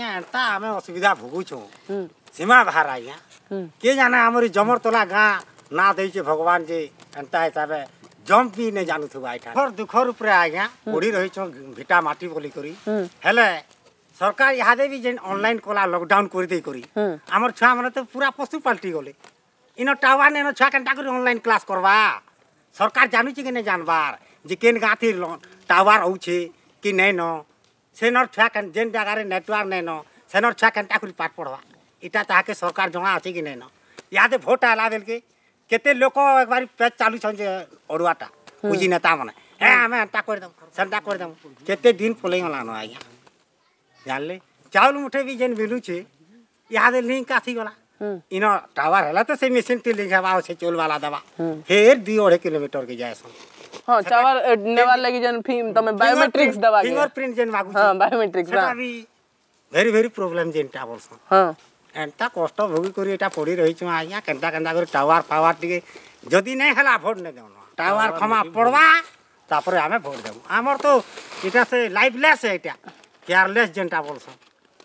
ଏନ୍ତା ଆମେ ଅସୁବିଧା ଭୋଗୁଛୁ ସୀମା ବାହାର ଆଜ୍ଞା କିଏ ଜାନେ ଆମରି ଜମରତଲା ଗାଁ ନାଁ ଦେଇଛି ଭଗବାନ ଯେ ଏନ୍ତା ହିସାବେ ଜମ୍ପ ବି ନେଇ ଜାଣୁଥିବ ଏଇଟା ଘର ଦୁଃଖର ଉପରେ ଆଜ୍ଞା ପଡ଼ି ରହିଛୁ ଭିଟା ମାଟି ବୋଲିକରି ହେଲେ ସରକାର ଇହାଦେ ବି ଯେନ୍ ଅନଲାଇନ୍ କଲା ଲକଡାଉନ୍ କରିଦେଇକରି ଆମର ଛୁଆମାନେ ତ ପୁରା ପଶୁ ପାଲଟି ଗଲେ ଇନ ଟାୱାର ନେନ ଛୁଆ କେନ୍ତା କରି ଅନଲାଇନ୍ କ୍ଲାସ୍ କରବା ସରକାର ଜାଣୁଛି କି ନାଇଁ ଜାଣବାର୍ ଯେ କେନ୍ ଗାଁଥି ଟାୱାର ଅଉଛେ କି ନାଇଁନ ସେନର୍ ଛୁଆ କେନ୍ ଯେନ୍ ଜାଗାରେ ନେଟୱାର୍କ ନାଇଁନ ସେନର୍ ଛୁଆ କେନ୍ତା କରି ପାଠ ପଢ଼ବା ଇଟା ତାହାକେ ସରକାର ଜଣା ଅଛି କି ନାଇଁନ ଇହାଦେ ଭୋଟ୍ ହେଲା ବେଲ୍କେ କେତେ ଲୋକ ଏକବାରି ପେଚ୍ ଚାଲୁଛନ୍ ଯେ ଅରୁଆଟା ବୁଝି ନେତାମାନେ ଏ ଆମେ ଏନ୍ତା କରିଦେମୁ ସେନ୍ତା କରିଦେମୁ କେତେ ଦିନ ପଲେଇଗଲାନ ଆଜ୍ଞା ଜାଣିଲେ ଚାଉଲ ମୁଠେ ବି ଯେନ୍ ମିଲୁଛେ ଇହାଦେ ଲିଙ୍କ ଆସିଗଲା ଇନ ଟାୱାର ହେଲା ତ ସେ ମେସିନ୍ ଟି ଲିଙ୍କ ହେବା ଆଉ ସେ ଚଉଲ ବାଲା ଦେବା ଫେର୍ ଦୁଇ ଅଢ଼େଇ କିଲୋମିଟରକେ ଯାଏସନ୍ हां चावर नेवार लगी जन फिम तमे बायोमेट्रिक्स दवा फिंगरप्रिंट जन मागु हां बायोमेट्रिक्स सेटा भी भेरी भेरी प्रॉब्लम जेनटा बोलस हां एंता कष्ट भोगी करी एटा पड़ी रही छु आया केंदा केंदा कर टावर पावर टिके जदी नै हला भोट नै देउ टावर खमा पड़वा तापर आमे भोट देउ हमर तो एटा से लाइफलेस है एटा केयरलेस जेनटा बोलस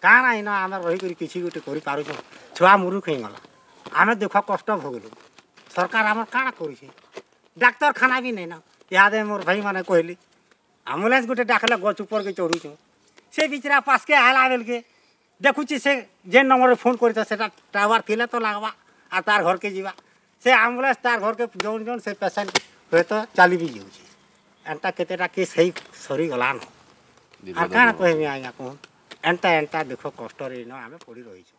କାଣା ଇନ ଆମେ ରହିକରି କିଛି ଗୋଟେ କରିପାରୁଛୁ ଛୁଆ ମୁରୁଖ ହେଇଗଲା ଆମେ ଦୁଃଖ କଷ୍ଟ ଭୋଗିଲୁ ସରକାର ଆମର କାଣା କରୁଛି ଡାକ୍ତରଖାନା ବି ନାଇଁନ ଇହାଦେ ମୋର୍ ଭାଇମାନେ କହିଲେ ଆମ୍ବୁଲାନ୍ସ ଗୋଟେ ଡାକିଲା ଗଛ ଉପରକେ ଚଢ଼ୁଛୁ ସେ ବିଚରା ପାସ୍କେ ଆଇଲା ବେଲ୍କେ ଦେଖୁଛି ସେ ଯେନ୍ ନମ୍ବର୍ରେ ଫୋନ୍ କରିଛ ସେଟା ଟାୱାର୍ ଥିଲେ ତ ଲାଗ୍ବା ଆଉ ତାର୍ ଘର୍କେ ଯିବା ସେ ଆମ୍ବୁଲାନ୍ସ ତାର୍ ଘର୍କେ ଜଣ୍ ଜଣ୍ ସେ ପେସେଣ୍ଟ ହୁଏତ ଚାଲି ବି ଯାଉଛି ଏନ୍ତା କେତେଟା କେସ୍ ହେଇ ସରିଗଲାନ ଆଉ କାଣା କହିବି ଆଜ୍ଞା କୁହନ୍ ଏନ୍ତା ଏନ୍ତା ଦୁଃଖ କଷ୍ଟରେ ଇନ ଆମେ ପଡ଼ି ରହିଛୁ